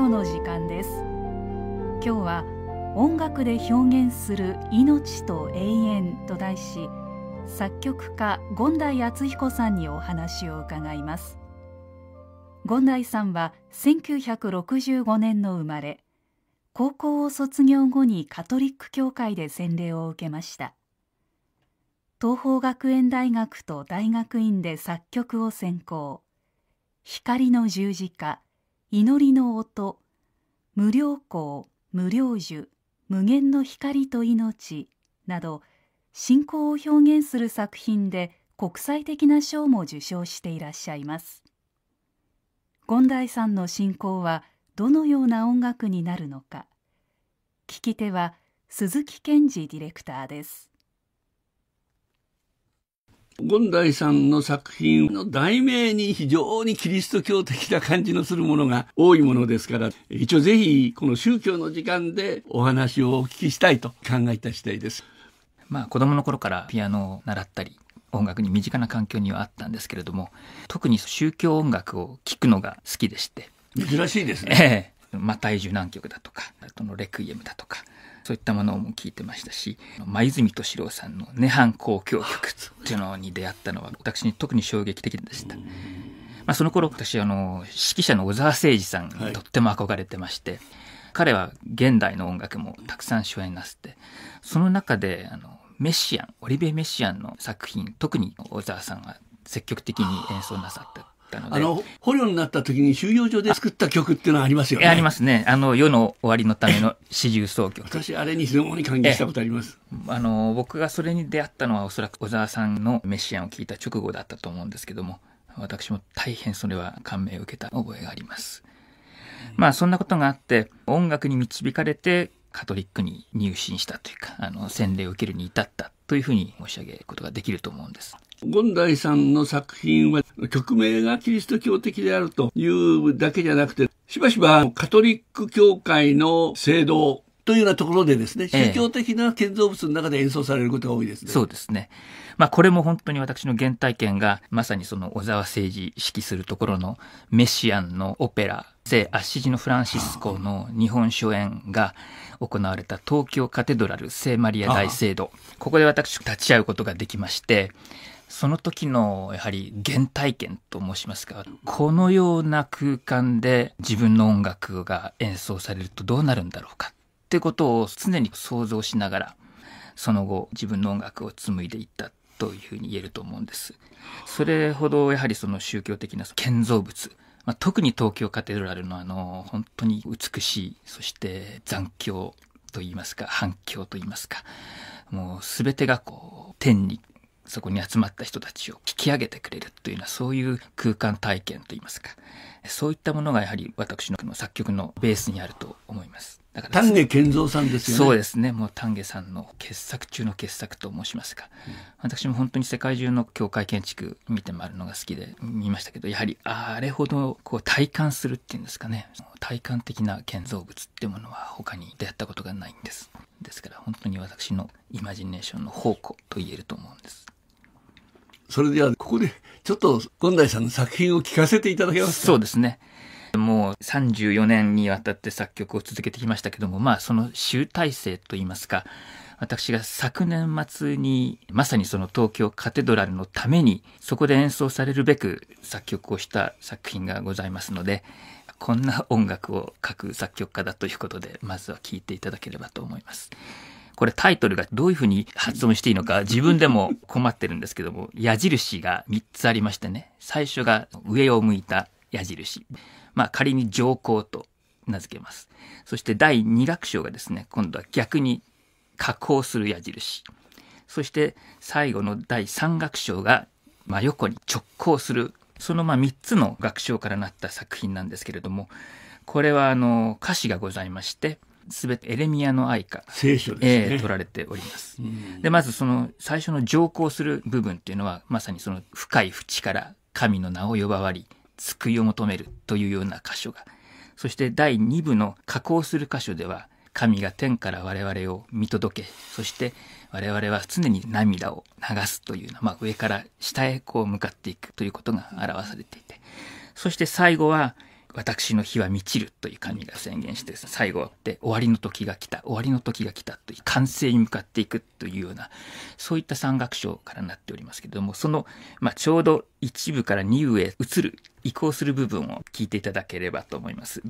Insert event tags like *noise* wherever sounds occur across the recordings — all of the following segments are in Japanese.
教の時間です今日は音楽で表現する命と永遠と題し作曲家権田敦彦さんにお話を伺います権代さんは1965年の生まれ高校を卒業後にカトリック教会で洗礼を受けました東邦学園大学と大学院で作曲を専攻光の十字架祈りの音無量光無量寿無限の光と命など信仰を表現する作品で国際的な賞も受賞していらっしゃいます権大さんの信仰はどのような音楽になるのか聞き手は鈴木健二ディレクターです権大さんの作品の題名に非常にキリスト教的な感じのするものが多いものですから、一応ぜひこの宗教の時間でお話をお聞きしたいと考えた次第です。まあ子供の頃からピアノを習ったり、音楽に身近な環境にはあったんですけれども、特に宗教音楽を聴くのが好きでして。珍しいですね。ええ。マタイ受難曲だとか、あとのレクイエムだとか、そういったものも聞いてましたし、泉敏郎さんの「涅槃交響曲」っていうのに出会ったのは私に特に衝撃的でした。まあ、その頃私あの指揮者の小澤征二さんにとっても憧れてまして、はい、彼は現代の音楽もたくさん主演なすってその中であのメシアンオリベ・メシアンの作品特に小澤さんが積極的に演奏なさったったので。あの、捕虜になった時に収容所で作った曲っていうのはありますよね。ありますね。あの、世の終わりのための四重奏曲。私、あれに非常に感激したことあります。あの、僕がそれに出会ったのはおそらく小沢さんのメシアンを聞いた直後だったと思うんですけども、私も大変それは感銘を受けた覚えがあります。まあ、そんなことがあって、音楽に導かれて、カトリックに入信したというか、あの、洗礼を受けるに至ったというふうに申し上げることができると思うんです。権大さんの作品は曲名がキリスト教的であるというだけじゃなくて、しばしばカトリック教会の聖堂というようなところでですね、宗教的な建造物の中で演奏されることが多いですね。ええ、そうですね。まあこれも本当に私の原体験が、まさにその小沢誠治指揮するところのメシアンのオペラ、聖アッシジのフランシスコの日本初演が行われた東京カテドラル聖マリア大聖堂。ここで私立ち会うことができまして、その時のやはり原体験と申しますか、このような空間で自分の音楽が演奏されるとどうなるんだろうかってことを常に想像しながら、その後自分の音楽を紡いでいったというふうに言えると思うんです。それほどやはりその宗教的な建造物、まあ、特に東京カテドラルのあの本当に美しい、そして残響と言いますか、反響と言いますか、もう全てがこう天にそこに集まった人たちを聞き上げてくれるというようなそういう空間体験といいますかそういったものがやはり私の作曲のベースにあると思います。だから丹下健三さんですよね。そうですね。もう丹下さんの傑作中の傑作と申しますか、うん、私も本当に世界中の教会建築見て回るのが好きで見ましたけど、やはりあれほどこう体感するっていうんですかね。体感的な建造物っていうものは他に出会ったことがないんです。ですから本当に私のイマジネーションの宝庫と言えると思うんです。それではここでちょっと権大さんの作品を聞かせていただけますかそうですねもう34年にわたって作曲を続けてきましたけどもまあその集大成といいますか私が昨年末にまさにその東京カテドラルのためにそこで演奏されるべく作曲をした作品がございますのでこんな音楽を書く作曲家だということでまずは聴いていただければと思います。これタイトルがどういうふうに発音していいのか自分でも困ってるんですけども、矢印が3つありましてね、最初が上を向いた矢印。まあ仮に上皇と名付けます。そして第2楽章がですね、今度は逆に加工する矢印。そして最後の第3楽章が真横に直行する。そのま3つの楽章からなった作品なんですけれども、これはあの歌詞がございまして、すべてエレミアの愛か、聖書ですね、え取られております。で、まずその最初の上皇する部分っていうのは、まさにその深い淵から神の名を呼ばわり、救いを求めるというような箇所が。そして第2部の下降する箇所では、神が天から我々を見届け、そして我々は常に涙を流すというまあ、上から下へこう向かっていくということが表されていて、そして最後は私の日は満ちるという神が宣言して最後で終わりの時が来た終わりの時が来たという完成に向かっていくというようなそういった三楽章からなっておりますけれどもその、まあ、ちょうど一部から二部へ移る移行する部分を聞いていただければと思います。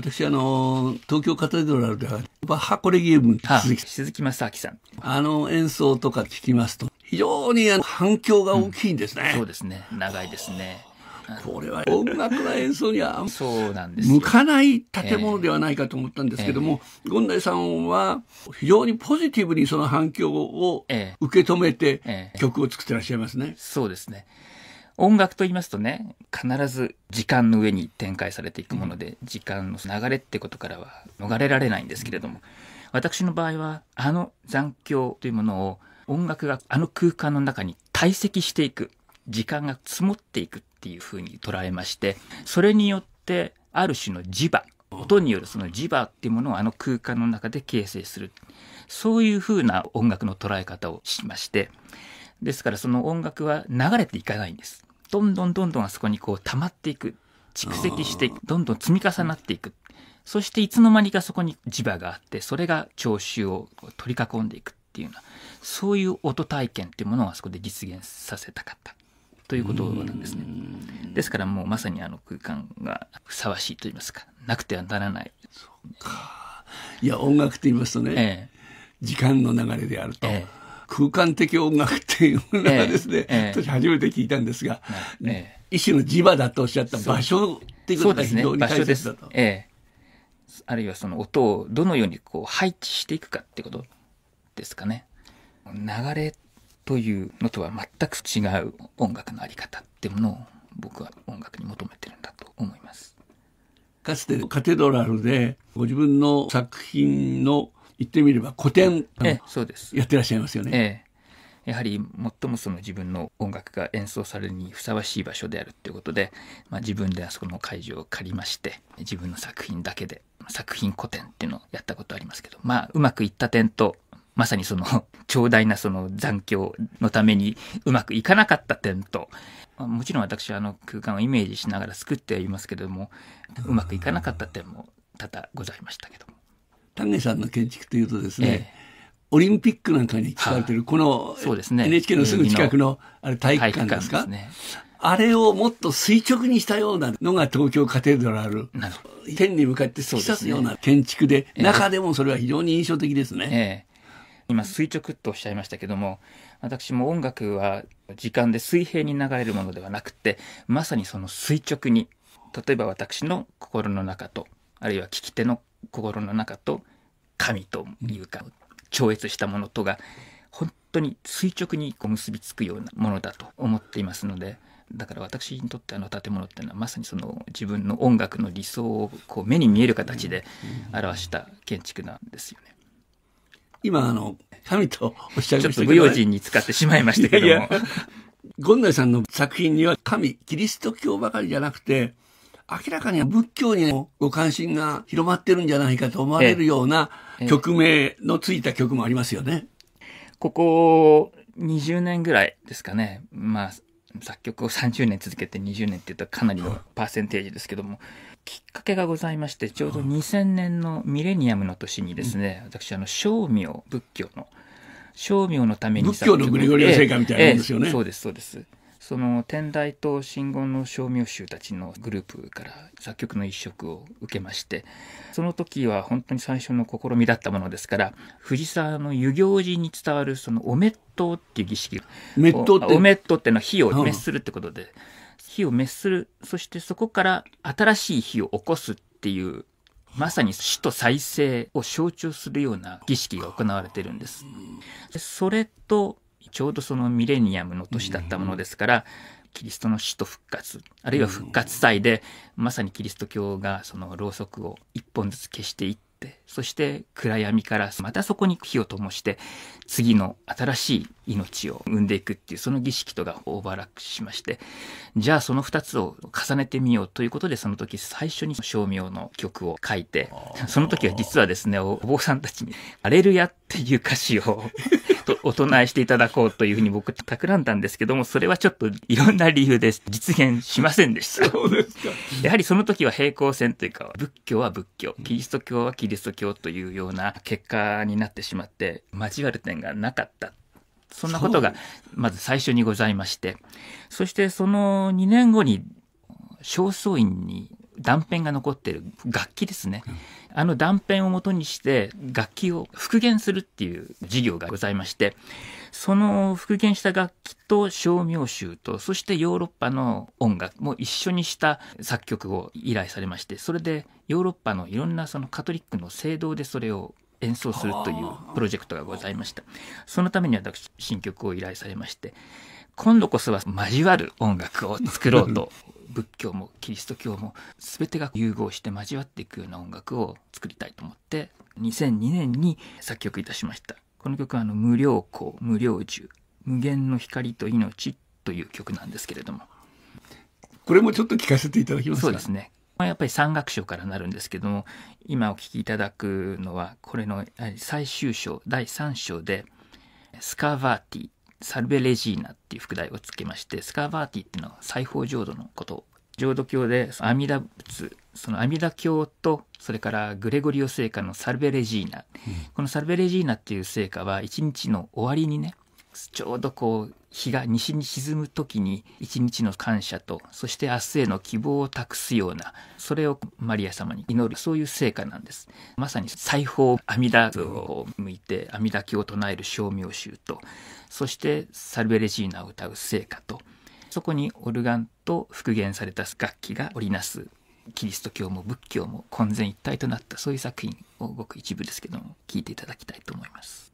私あの東京カテドラルではバッハコレギウム続き、鈴木正明さんあの演奏とか聞きますと非常に反響が大きいんですね、うん、そうですね長いですねこれは音楽の演奏には向かない建物ではないかと思ったんですけども、権内さんは非常にポジティブにその反響を受け止めて曲を作ってらっしゃいますね。そうですね音楽と言いますとね、必ず時間の上に展開されていくもので、時間の流れってことからは逃れられないんですけれども、私の場合は、あの残響というものを音楽があの空間の中に堆積していく、時間が積もっていくっていうふうに捉えまして、それによってある種の磁場、音によるその磁場っていうものをあの空間の中で形成する。そういうふうな音楽の捉え方をしまして、ですからその音楽は流れていかないんです。どんどんどんどんあそこにこう溜まっていく。蓄積していく。どんどん積み重なっていく。そしていつの間にかそこに磁場があって、それが聴衆を取り囲んでいくっていうような、そういう音体験っていうものをあそこで実現させたかった。ということなんですね。ですからもうまさにあの空間がふさわしいと言いますか、なくてはならない。そうか。いや、音楽と言いますとね、ええ、時間の流れであると。え空間的音楽っていうものはですね、ええ、私初めて聞いたんですが、え一種の磁場だとおっしゃった場所っていうことが非常に大切だと。ねええ、あるいはその音をどのようにこう配置していくかってことですかね。流れというのとは全く違う音楽のあり方ってものを僕は音楽に求めてるんだと思います。かつてカテドラルでご自分の作品の言ってみれば古典、えそうですやってらっしゃいますよね。やはり最もその自分の音楽が演奏されるにふさわしい場所であるっていうことで、まあ、自分であそこの会場を借りまして自分の作品だけで作品古典っていうのをやったことありますけどまあうまくいった点とまさにその長大なその残響のためにうまくいかなかった点ともちろん私はあの空間をイメージしながら作っていますけれどもうまくいかなかった点も多々ございましたけど丹下さんの建築というとですね、オリンピックなんかに使われてる、この NHK のすぐ近くのあれ体育館ですかあれをもっと垂直にしたようなのが東京カテドラル。天に向かって突き刺すような建築で、中でもそれは非常に印象的ですね。今垂直とおっしゃいましたけども私も音楽は時間で水平に流れるものではなくてまさにその垂直に例えば私の心の中とあるいは聞き手の心の中と神というか超越したものとが本当に垂直にこう結びつくようなものだと思っていますのでだから私にとってあの建物っていうのはまさにその自分の音楽の理想をこう目に見える形で表した建築なんですよね。今あの神とおっしゃるちょっと不用心に使ってしまいましたけども。権内さんの作品には神キリスト教ばかりじゃなくて明らかに仏教にご関心が広まってるんじゃないかと思われるような曲名のついた曲もありますよね。ここ20年ぐらいですかね。まあ、作曲を30年続けて20年って言ったらかなりのパーセンテージですけども、きっかけがございまして、ちょうど2000年のミレニアムの年にですね、私、あの、正明、仏教の、正明のために仏教のグリゴリア聖歌みたいなもんですよね。そうです、そうです。その天台と真言の照明集たちのグループから作曲の一色を受けましてその時は本当に最初の試みだったものですから藤沢の遊行寺に伝わるそのお滅灯っていう儀式お滅灯ってってのは火を滅するってことで、うん、火を滅するそしてそこから新しい火を起こすっていうまさに死と再生を象徴するような儀式が行われてるんです。それとちょうどそのミレニアムの年だったものですから、キリストの死と復活、あるいは復活祭で、まさにキリスト教がそのろうそくを一本ずつ消していって、そして暗闇からまたそこに火を灯して、次の新しい命を生んでいくっていう、その儀式とがオーバーラックしまして、じゃあその二つを重ねてみようということで、その時最初に照明の曲を書いて、その時は実はですね、お坊さんたちに、アレルヤっっていう歌詞を *laughs* お唱えしていただこうというふうに僕企んだんですけども、それはちょっといろんな理由で実現しませんでした。そうですか。*laughs* やはりその時は平行線というか、仏教は仏教、キリスト教はキリスト教というような結果になってしまって、交わる点がなかった。そんなことが、まず最初にございまして。そしてその2年後に、正倉院に断片が残ってる楽器ですね、あの断片をもとにして楽器を復元するっていう事業がございましてその復元した楽器と照明集とそしてヨーロッパの音楽も一緒にした作曲を依頼されましてそれでヨーロッパのいろんなそのカトリックの聖堂でそれを演奏するというプロジェクトがございましたそのために私新曲を依頼されまして今度こそは交わる音楽を作ろうと仏教もキリスト教も全てが融合して交わっていくような音楽を作りたいと思って2002年に作曲いたしましたこの曲はあの「無量光無量寿無限の光と命」という曲なんですけれどもこれもちょっと聞かせていただきますそうですねやっぱり三楽章からなるんですけども今お聴きいただくのはこれの最終章第3章で「スカーバーティサルベレジーナっていう副題をつけまして、スカーバーティっていうのは裁縫浄土のこと。浄土教で阿弥陀仏、その阿弥陀教と、それからグレゴリオ聖歌のサルベレジーナ。うん、このサルベレジーナっていう聖歌は、一日の終わりにね、ちょうどこう日が西に沈む時に一日の感謝とそして明日への希望を託すようなそれをマリア様に祈るそういう成果なんですまさに裁縫阿弥陀を向いて阿弥陀経を唱える照明集とそしてサルベレジーナを歌う聖歌とそこにオルガンと復元された楽器が織りなすキリスト教も仏教も混然一体となったそういう作品をごく一部ですけども聞いていただきたいと思います。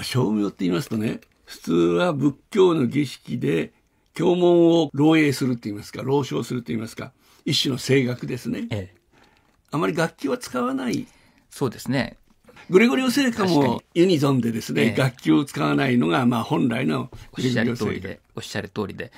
まあ、名って言いますとね、普通は仏教の儀式で教文を漏洩するって言いますか、漏唱すると言いますか、一種の声楽ですね。ええ、あまり楽器は使わない。そうですね。グレゴリオ聖歌もユニゾンでですね、え、楽器を使わないのが、まあ本来のグレゴリオ聖歌。おっしゃる通りで。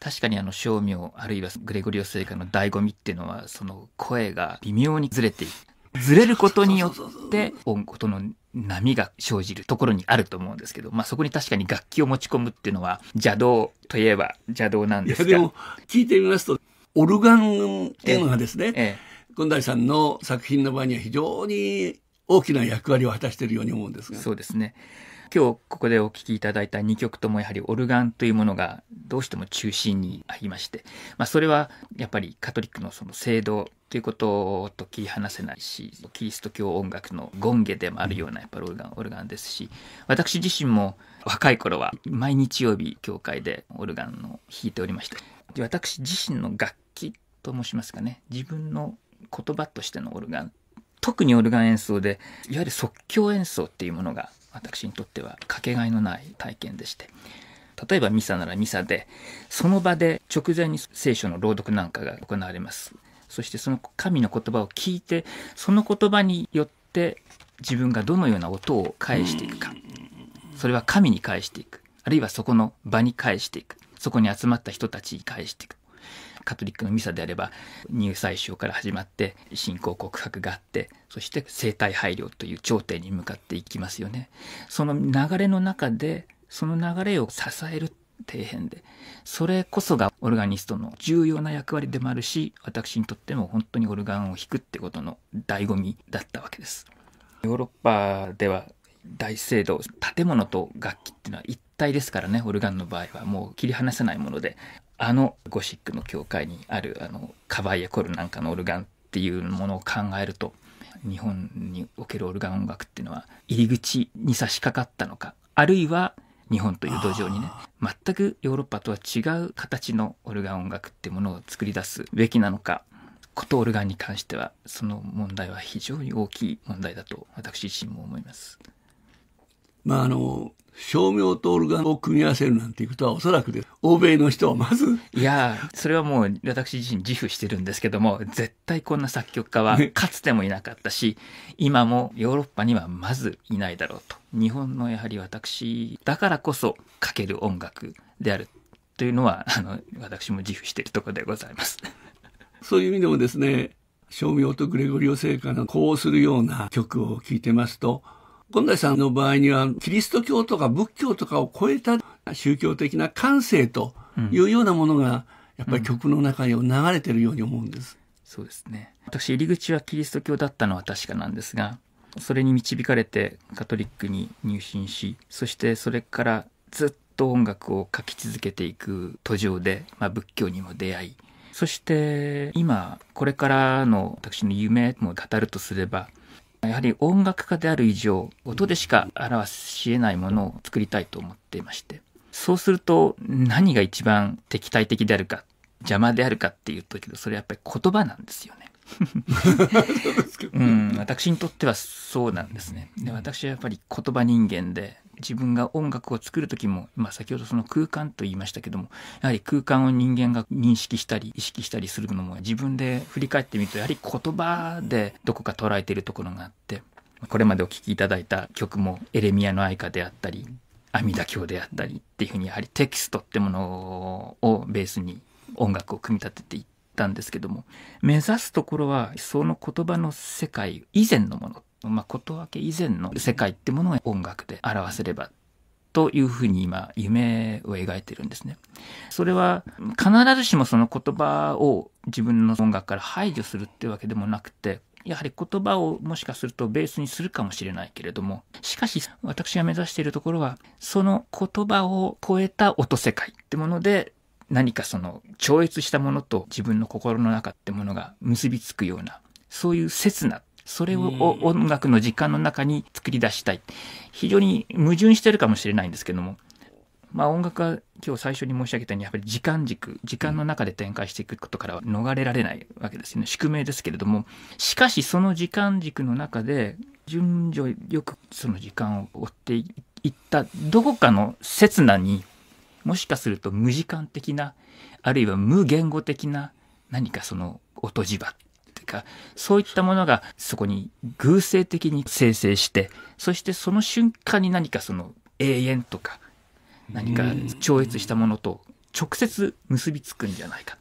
確かにあの照明あるいはグレゴリオ聖歌の醍醐味っていうのはその声が微妙にずれているずれることによって音の波が生じるところにあると思うんですけど、まあ、そこに確かに楽器を持ち込むっていうのは邪道といえば邪道なんですがでも聞いてみますとオルガンっていうのがですね、ええ、近大さんの作品の場合には非常に大きな役割を果たしているように思うんですがそうですね今日ここでお聴きいただいた2曲ともやはりオルガンというものがどうしても中心にありまして、まあ、それはやっぱりカトリックのその聖堂ということと切り離せないしキリスト教音楽の権下でもあるようなやっぱりオルガンオルガンですし私自身も若い頃は毎日曜日教会でオルガンを弾いておりまして私自身の楽器と申しますかね自分の言葉としてのオルガン特にオルガン演奏でいわゆる即興演奏っていうものが私にとってはかけがえのない体験でして。例えばミサならミサで、その場で直前に聖書の朗読なんかが行われます。そしてその神の言葉を聞いて、その言葉によって自分がどのような音を返していくか。それは神に返していく。あるいはそこの場に返していく。そこに集まった人たちに返していく。カトリックのミサであれば入祭宗から始まって信仰告白があってそして生体配慮という頂点に向かっていきますよね。その流れの中でその流れを支える底辺でそれこそがオルガニストの重要な役割でもあるし私にとっても本当にオルガンを弾くってことの醍醐味だったわけです。ヨーロッパでは大聖堂建物と楽器っていうのは一体ですからねオルガンの場合はもう切り離せないものであのゴシックの教会にあるあのカバーエコルなんかのオルガンっていうものを考えると日本におけるオルガン音楽っていうのは入り口に差し掛かったのかあるいは日本という土壌にね全くヨーロッパとは違う形のオルガン音楽っていうものを作り出すべきなのかことオルガンに関してはその問題は非常に大きい問題だと私自身も思います。まああの、照明とオルガンを組み合わせるなんていうことはおそらくで欧米の人はまずいやそれはもう私自身自負してるんですけども絶対こんな作曲家はかつてもいなかったし、今もヨーロッパにはまずいないだろうと日本のやはり私だからこそかける音楽であるというのはあの私も自負しているところでございます。そういう意味でもですね照明とグレゴリオ聖歌の呼応するような曲を聴いてますと本田さんの場合には、キリスト教とか仏教とかを超えた宗教的な感性というようなものが、やっぱり曲の中に流れてるように思うんです。うんうん、そうですね。私、入り口はキリスト教だったのは確かなんですが、それに導かれてカトリックに入信し、そしてそれからずっと音楽を書き続けていく途上で、まあ、仏教にも出会い、そして今これからの私の夢も語るとすればやはり音楽家である以上、音でしか表し得ないものを作りたいと思っていまして。そうすると、何が一番敵対的であるか、邪魔であるかっていうとけど、それはやっぱり言葉なんですよね。うん、私にとってはそうなんですね。で私はやっぱり言葉人間で、自分が音楽を作る時も、まあ、先ほどその空間と言いましたけどもやはり空間を人間が認識したり意識したりするのも自分で振り返ってみるとやはり言葉でどこか捉えているところがあってこれまでお聴きいただいた曲も「エレミアの愛歌」であったり「阿弥陀経」であったりっていうふうにやはりテキストってものをベースに音楽を組み立てていって。たんですけども目指すところはその言葉の世界以前のものまあ、ことわけ以前の世界ってものを音楽で表せればというふうに今夢を描いてるんですね。それは必ずしもその言葉を自分の音楽から排除するってわけでもなくてやはり言葉をもしかするとベースにするかもしれないけれどもしかし私が目指しているところはその言葉を超えた音世界ってもので何かその超越したものと自分の心の中ってものが結びつくようなそういう刹那それを音楽の時間の中に作り出したい。非常に矛盾してるかもしれないんですけども、まあ音楽は今日最初に申し上げたように、やっぱり時間軸、時間の中で展開していくことからは逃れられないわけですね。宿命ですけれども、しかしその時間軸の中で、順序よくその時間を追っていったどこかの刹那にもしかすると無時間的なあるいは無言語的な何かその音磁場か、そういったものがそこに偶性的に生成して、そしてその瞬間に何かその永遠とか、何か超越したものと直接結びつくんじゃないか。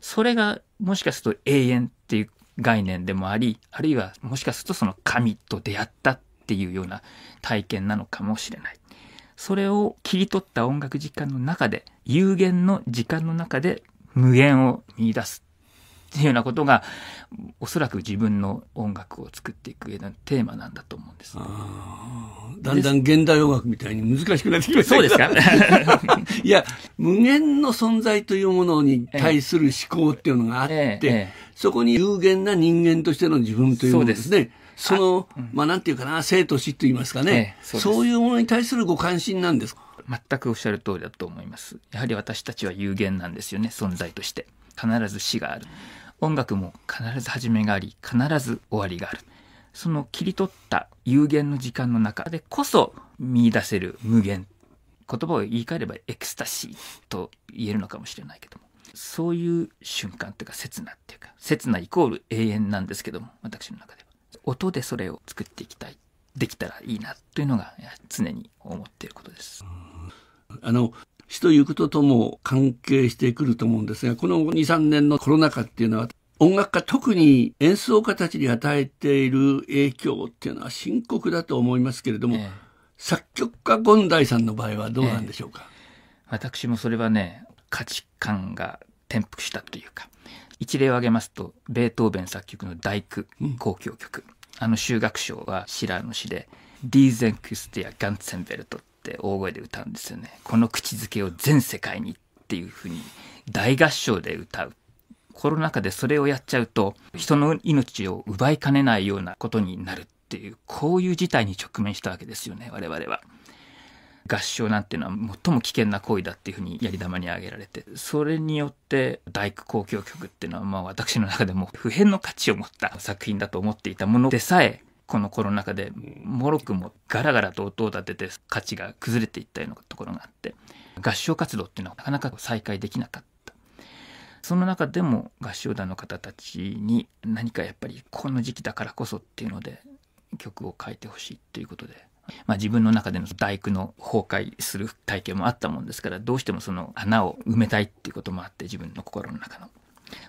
それがもしかすると永遠っていう概念でもあり、あるいはもしかするとその神と出会ったっていうような体験なのかもしれない。それを切り取った音楽時間の中で、有限の時間の中で無限を見出すっていうようなことが、おそらく自分の音楽を作っていく上のテーマなんだと思うんです、ね、だんだん現代音楽みたいに難しくなってきましたそうですか *laughs* いや、無限の存在というものに対する思考っていうのがあって、えええ、そこに有限な人間としての自分というものですね。その、うまあなんていうかな、生と死と言いますかね、ええ、そうそういうものに対するご関心なんです全くおっしゃる通りだと思います。やはり私たちは有限なんですよね、存在として。必ず死がある。音楽も必ず始めがあり必ず終わりがあるその切り取った有限の時間の中でこそ見出せる無限言葉を言い換えればエクスタシーと言えるのかもしれないけどもそういう瞬間というか刹那っていうか刹那イコール永遠なんですけども私の中では音でそれを作っていきたいできたらいいなというのが常に思っていることです。あの死ということとも関係してくると思うんですが、この2、3年のコロナ禍っていうのは、音楽家特に演奏家たちに与えている影響っていうのは深刻だと思いますけれども、え作曲家権大さんの場合はどうなんでしょうか、え、私もそれはね価値観が転覆したというか一例を挙げますとベートーベン作曲の「大工交響曲」うん、あの修学賞はシラーの詩で「ディーゼンクスティア・ガンツェンベルト」って大声で歌うんですよね。この口づけを全世界にっていうふうに大合唱で歌う。コロナ禍でそれをやっちゃうと人の命を奪いかねないようなことになるっていうこういう事態に直面したわけですよね我々は。合唱なんていうのは最も危険な行為だっていうふうにやり玉に挙げられてそれによって大工交響曲っていうのはまあ私の中でも普遍の価値を持った作品だと思っていたものでさえこのコロナ禍でもろくもガラガラと音を立てて価値が崩れていったようなところがあって合唱活動っていうのはなかなか再開できなかったその中でも合唱団の方たちに何かやっぱりこの時期だからこそっていうので曲を書いてほしいっていうことで、まあ、自分の中での大工の崩壊する体験もあったもんですからどうしてもその穴を埋めたいっていうこともあって自分の心の中の。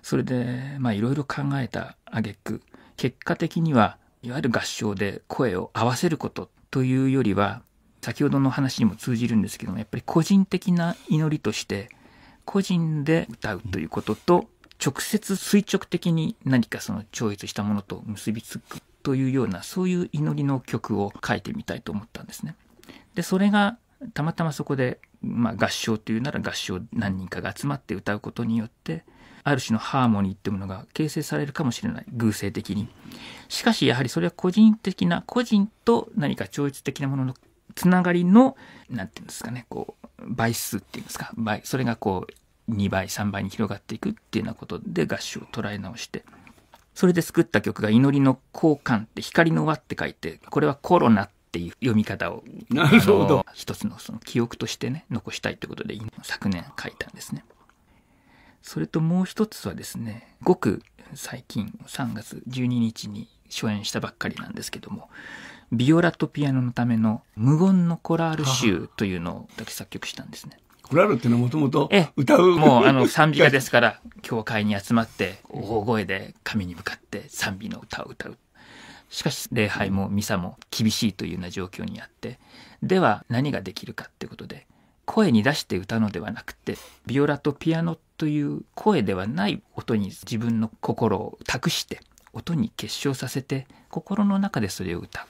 それでいろいろ考えた挙句結果的にはいわゆる合唱で声を合わせることというよりは先ほどの話にも通じるんですけどもやっぱり個人的な祈りとして個人で歌うということと直接垂直的に何かその超越したものと結びつくというようなそういう祈りの曲を書いてみたいと思ったんですね。でそれがたまたまそこで、まあ、合唱というなら合唱何人かが集まって歌うことによってある種のハーモニーってものが形成されるかもしれない。偶性的に。しかし、やはりそれは個人的な、個人と何か超越的なもののつながりの、なんていうんですかね、こう、倍数っていうんですか、倍、それがこう、2倍、3倍に広がっていくっていうようなことで合唱を捉え直して、それで作った曲が祈りの交換って光の輪って書いて、これはコロナっていう読み方を、なるほど。一つのその記憶としてね、残したいってことで、昨年書いたんですね。それともう一つはですねごく最近3月12日に初演したばっかりなんですけどもビオラとピアノのための無言のコラール集というのを私作曲したんですね。コラールっていうのはもともと歌うもうあの賛美歌ですから教会に集まって大声で神に向かって賛美の歌を歌うしかし礼拝もミサも厳しいというような状況にあってでは何ができるかってことで声に出して歌うのではなくてビオラとピアノという声ではない音に自分の心を託して音に結晶させて心の中でそれを歌う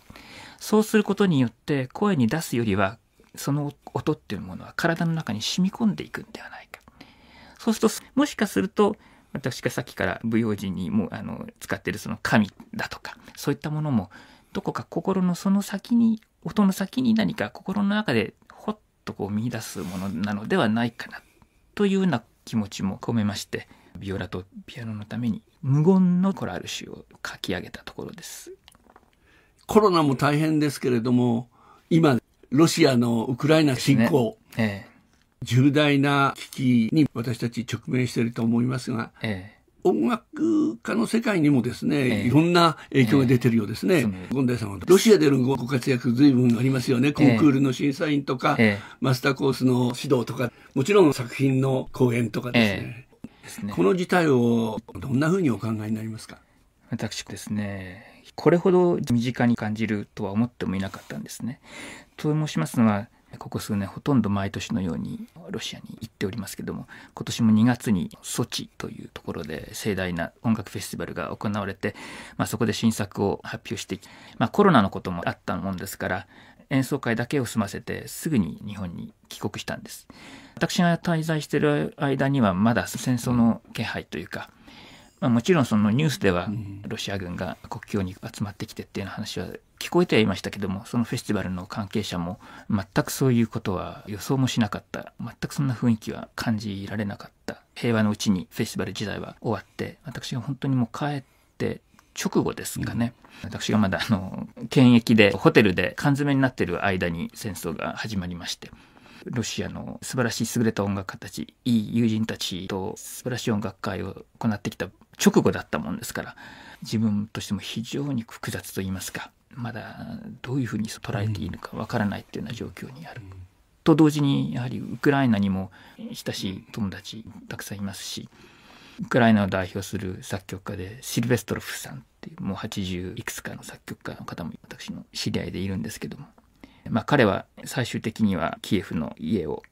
そうすることによって声に出すよりはその音っていうものは体の中に染み込んでいくんではないかそうするともしかすると私がさっきから舞踊時にもあの使ってるその神だとかそういったものもどこか心のその先に音の先に何か心の中でほっとこう見出すものなのではないかなというような気持ちも込めましてビオラとピアノのために無言のコラール集を書き上げたところですコロナも大変ですけれども今ロシアのウクライナ侵攻、ねええ、重大な危機に私たち直面していると思いますが、ええ、音楽家の世界にもですね、えー、いろんな影響が出てるようですね。権、田さんはロシアでのご活躍随分ありますよね。コンクールの審査員とか、えー、マスターコースの指導とか、もちろん作品の講演とかですね。すねこの事態をどんなふうにお考えになりますか私ですね、これほど身近に感じるとは思ってもいなかったんですね。と申しますのは、ここ数年ほとんど毎年のようにロシアに行っておりますけども今年も2月にソチというところで盛大な音楽フェスティバルが行われて、まあ、そこで新作を発表して、まあ、コロナのこともあったもんですから演奏会だけを済ませてすぐに日本に帰国したんです私が滞在している間にはまだ戦争の気配というか、うんまあ、もちろんそのニュースではロシア軍が国境に集まってきてっていう話は聞こえてはいましたけどもそのフェスティバルの関係者も全くそういうことは予想もしなかった全くそんな雰囲気は感じられなかった平和のうちにフェスティバル時代は終わって私が本当にもう帰って直後ですかね、うん、私がまだあの検疫でホテルで缶詰になってる間に戦争が始まりましてロシアの素晴らしい優れた音楽家たち、いい友人たちと素晴らしい音楽会を行ってきた直後だったもんですから、自分としても非常に複雑と言いますか、まだどういうふうに捉えていいのかわからないっていうような状況にある。と同時に、やはりウクライナにも親しい友達たくさんいますし、ウクライナを代表する作曲家でシルベストロフさんっていうもう80いくつかの作曲家の方も私の知り合いでいるんですけどもまあ、彼は最終的にはキエフの家を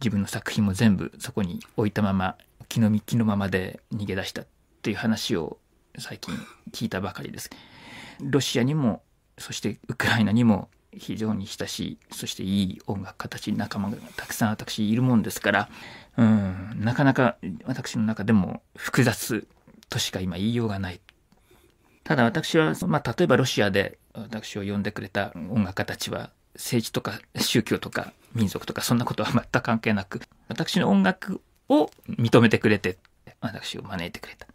自分の作品も全部そこに置いたまま気の幹のままで逃げ出したっていう話を最近聞いたばかりです。ロシアにもそしてウクライナにも非常に親しいそしていい音楽家たち仲間がたくさん私いるもんですからうんなかなか私の中でも複雑としか今言いようがないただ私は、まあ、例えばロシアで私を呼んでくれた音楽家たちは政治とか宗教とか民族とかそんなことは全く関係なく、私の音楽を認めてくれて、私を招いてくれた。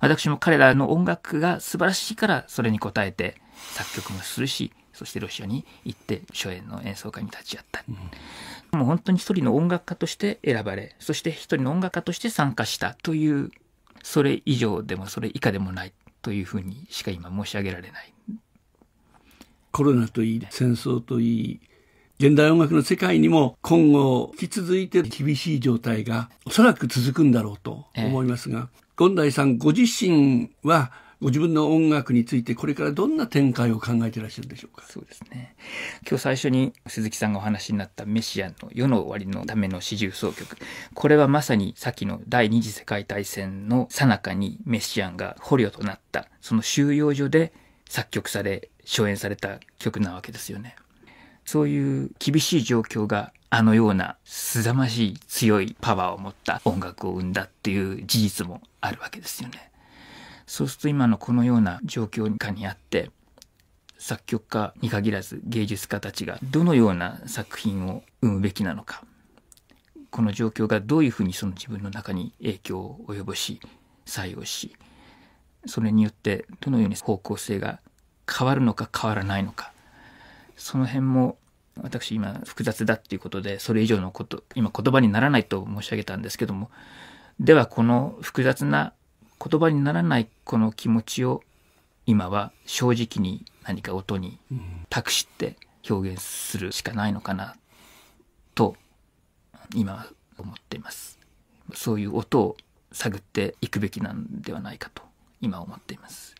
私も彼らの音楽が素晴らしいからそれに応えて作曲もするし、そしてロシアに行って初演の演奏会に立ち会った。うん、もう本当に一人の音楽家として選ばれ、そして一人の音楽家として参加したという、それ以上でもそれ以下でもないというふうにしか今申し上げられない。コロナといい戦争といい現代音楽の世界にも今後引き続いて厳しい状態がおそらく続くんだろうと思いますが、権、え大さんご自身はご自分の音楽についてこれからどんな展開を考えていらっしゃるでしょうかそうですね今日最初に鈴木さんがお話になった「メシアの世の終わりのための四重奏曲」これはまさにさっきの第二次世界大戦の最中にメシアンが捕虜となったその収容所で作曲され初演された曲なわけですよね。そういう厳しい状況があのような凄まじい強いパワーを持った音楽を生んだっていう事実もあるわけですよね。そうすると今のこのような状況下にあって作曲家に限らず芸術家たちがどのような作品を生むべきなのかこの状況がどういうふうにその自分の中に影響を及ぼし作用しそれによってどのように方向性が変わるのか変わらないのかその辺も私今複雑だっていうことでそれ以上のこと今言葉にならないと申し上げたんですけどもではこの複雑な言葉にならないこの気持ちを今は正直に何か音に託して表現するしかないのかなと今は思っていますそういう音を探っていくべきなんではないかと今思っています